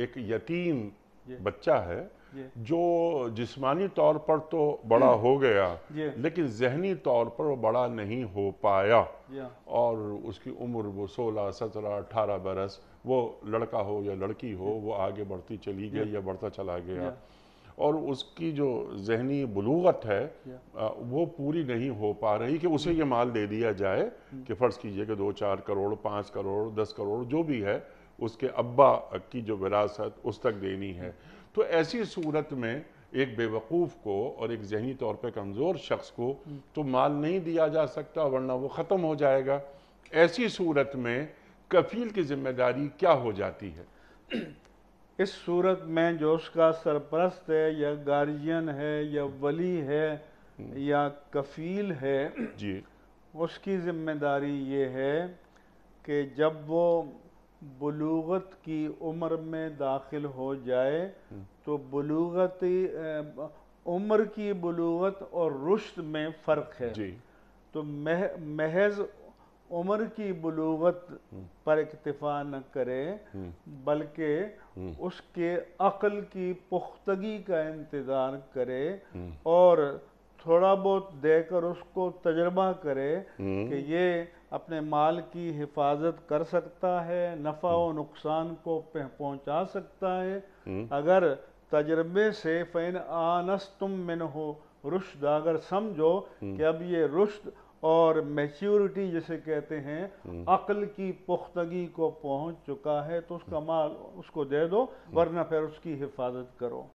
एक यतीम बच्चा है जो जिस्मानी तौर पर तो बड़ा हम्म। हो गया लेकिन जहनी तौर पर वो बड़ा नहीं हो पाया हाँ। और उसकी उम्र वो सोलह सत्रह अठारह बरस वो लड़का हो या लड़की हो वो आगे बढ़ती चली गई या बढ़ता चला गया हाँ। और उसकी जो जहनी बलूगत है हाँ। वो पूरी नहीं हो पा रही कि उसे ये माल दे दिया जाए हम्म। कि फ़र्ज़ कीजिए कि दो चार करोड़ पाँच करोड़ दस करोड़ जो भी है उसके अब्बा की जो विरासत उस तक देनी है तो ऐसी सूरत में एक बेवकूफ़ को और एक जहनी तौर पे कमज़ोर शख्स को तो माल नहीं दिया जा सकता वरना वो ख़त्म हो जाएगा ऐसी सूरत में कफील की जिम्मेदारी क्या हो जाती है इस सूरत में जो उसका सरपरस्त है या गार्जियन है या वली है या कफील है जी उसकी ज़िम्मेदारी ये है कि जब वो बलूगत की उम्र में दाखिल हो जाए तो बलूगत उम्र की बलूगत और रुश्त में फ़र्क है जी। तो मह महज उम्र की बलूगत पर इतफा न करे बल्कि उसके अक़ल की पुख्तगी का इंतज़ार करे हम्म। और थोड़ा बहुत देकर उसको तजर्बा करे हम्म। कि ये अपने माल की हिफाजत कर सकता है नफ़ा हम्म। और नुकसान को पहुंचा सकता है हम्म। अगर तजर्बे से फ़ैन आनस तुम मिन हो रुश्द अगर समझो कि अब ये रुश्द और मैच्योरिटी जिसे कहते हैं अक्ल की पुख्तगी को पहुंच चुका है तो उसका माल उसको दे दो वरना फिर उसकी हिफाजत करो